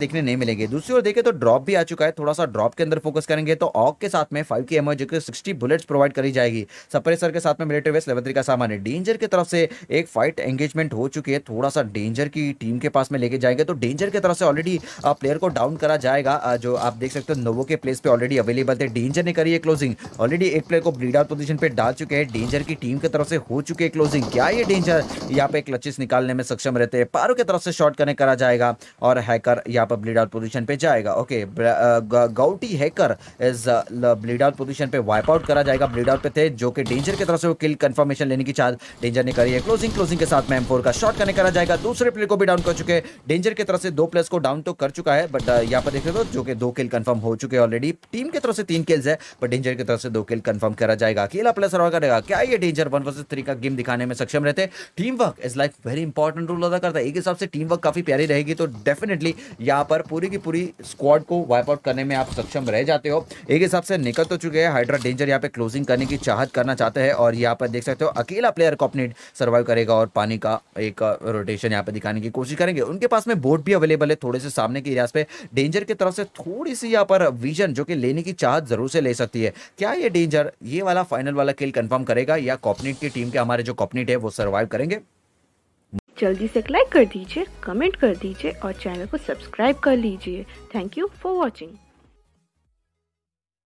देखने नहीं मिलेंगे दूसरी ओर देखें तो ड्रॉप भी आ चुका है थोड़ा सा ड्रॉप के अंदर फोकस करेंगे तो ऑक के साथ में फाइव की एम जो कि सिक्सटी बुलेट्स प्रोवाइड करी जाएगी सप्रेसर के साथ में मिलिट्री वेस्ट लेवल का सामान है डेंजर की तरफ से एक फाइट एंगेजमेंट हो चुकी है थोड़ा सा डेंजर की टीम के पास में लेके जाएंगे तो डेंजर की तरफ से ऑलरेडी प्लेयर को डाउन करा जाएगा जो आप देख सकते हो नोवो के प्लेस पर ऑलरेडी अवेलेबल थे डेंजर ने करी है क्लोजिंग ऑलरेडी एक प्लेयर को ब्लीड आउट पोजिशन पर डाल चुके हैं डेंजर की टीम की तरफ से हो चुके हैं क्लोजिंग क्या ये डेंजर यहाँ पे क्लचेस निकालने में सक्षम रहते हैं पारो की तरफ से शॉर्ट कनेक्ट करा जाएगा और हैकर यहाँ आप ब्लीड आउट पोजीशन पे जाएगा ओके गाउटी hacker is bleed out position पे वाइप आउट करा जाएगा ब्लीड आउट पे थे जो कि डेंजर की तरफ से वो किल कंफर्मेशन लेने की चाह डेंजर ने करी है क्लोजिंग क्लोजिंग के साथ में एम का शॉट करने करा जाएगा दूसरे प्लेयर को भी डाउन कर चुके डेंजर की तरफ से दो प्लेयर को डाउन तो कर चुका है बट यहाँ पर देखे तो जो कि दो किल कन्फर्म हो चुके हैं ऑलरेडी टीम की तरफ से तीन किल्स है बट डेंजर की तरफ से दो किल कन्फर्म करा जाएगा अकेला प्लेयर सर्वा करेगा क्या ये डेंजर वन वर्सेज थ्री का गेम दिखाने में सक्षम रहते team work is like very important role अदा करता है एक हिसाब से टीम वर्क काफी प्यारी रहेगी तो डेफिनेटली या यहाँ पर पूरी की पूरी स्क्वाड को वाइप आउट करने में आप सक्षम रह जाते हो एक हिसाब से निकल तो चुके हैं हाइड्रा डेंजर यहाँ पे क्लोजिंग करने की चाहत करना चाहते हैं और यहाँ पर देख सकते हो अकेला प्लेयर को अपने सर्वाइव करेगा और पानी का एक रोटेशन यहाँ पे दिखाने की कोशिश करेंगे उनके पास में बोट भी अवेलेबल है थोड़े से सामने के एरियाज पे डेंजर की तरफ से थोड़ी सी यहाँ पर विजन जो कि लेने की चाहत जरूर से ले सकती है क्या ये डेंजर ये वाला फाइनल वाला खेल कन्फर्म करेगा या कॉपनेट की टीम के हमारे जो कॉपनेट है वो सर्वाइव करेंगे जल्दी से एक लाइक कर दीजिए कमेंट कर दीजिए और चैनल को सब्सक्राइब कर लीजिए थैंक यू फॉर वॉचिंग